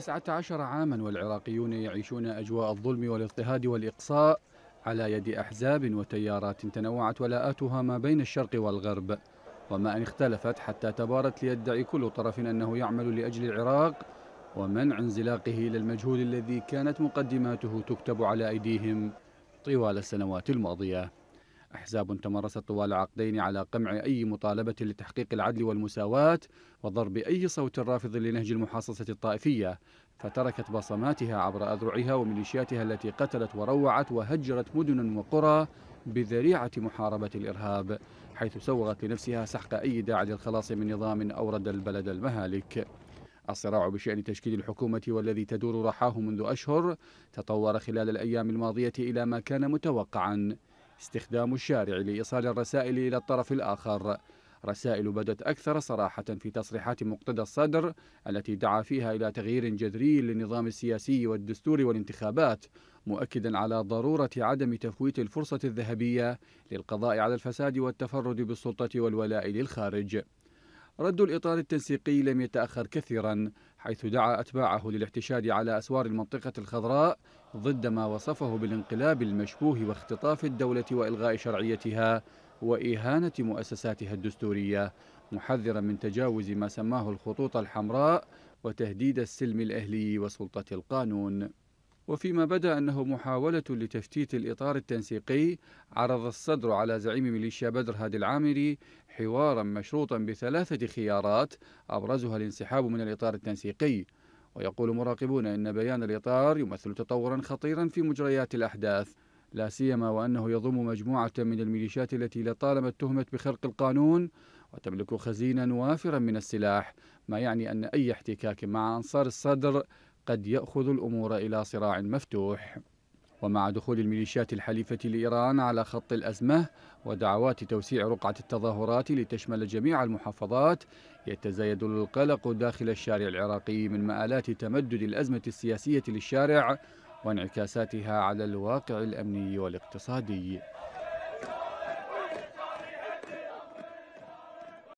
19 عاما والعراقيون يعيشون أجواء الظلم والاضطهاد والإقصاء على يد أحزاب وتيارات تنوعت ولاءاتها ما بين الشرق والغرب وما أن اختلفت حتى تبارت ليدعي كل طرف أنه يعمل لأجل العراق ومنع انزلاقه إلى المجهول الذي كانت مقدماته تكتب على أيديهم طوال السنوات الماضية أحزاب تمرست طوال عقدين على قمع أي مطالبة لتحقيق العدل والمساواة وضرب أي صوت رافض لنهج المحاصصة الطائفية فتركت بصماتها عبر أذرعها وميليشياتها التي قتلت وروعت وهجرت مدن وقرى بذريعة محاربة الإرهاب حيث سوغت لنفسها سحق أي داعي للخلاص من نظام أورد البلد المهالك الصراع بشأن تشكيل الحكومة والذي تدور رحاه منذ أشهر تطور خلال الأيام الماضية إلى ما كان متوقعاً استخدام الشارع لإيصال الرسائل إلى الطرف الآخر رسائل بدت أكثر صراحة في تصريحات مقتدى الصدر التي دعا فيها إلى تغيير جذري للنظام السياسي والدستور والانتخابات مؤكدا على ضرورة عدم تفويت الفرصة الذهبية للقضاء على الفساد والتفرد بالسلطة والولاء للخارج رد الإطار التنسيقي لم يتأخر كثيرا حيث دعا أتباعه للاحتشاد على أسوار المنطقة الخضراء ضد ما وصفه بالانقلاب المشبوه واختطاف الدولة وإلغاء شرعيتها وإهانة مؤسساتها الدستورية محذرا من تجاوز ما سماه الخطوط الحمراء وتهديد السلم الأهلي وسلطة القانون وفيما بدا انه محاوله لتشتيت الاطار التنسيقي عرض الصدر على زعيم ميليشيا بدر هادي العامري حوارا مشروطا بثلاثه خيارات ابرزها الانسحاب من الاطار التنسيقي ويقول مراقبون ان بيان الاطار يمثل تطورا خطيرا في مجريات الاحداث لا سيما وانه يضم مجموعه من الميليشيات التي لطالما اتهمت بخرق القانون وتملك خزينا وافرا من السلاح ما يعني ان اي احتكاك مع انصار الصدر قد يأخذ الأمور إلى صراع مفتوح ومع دخول الميليشيات الحليفة لإيران على خط الأزمة ودعوات توسيع رقعة التظاهرات لتشمل جميع المحافظات يتزايد القلق داخل الشارع العراقي من مآلات تمدد الأزمة السياسية للشارع وانعكاساتها على الواقع الأمني والاقتصادي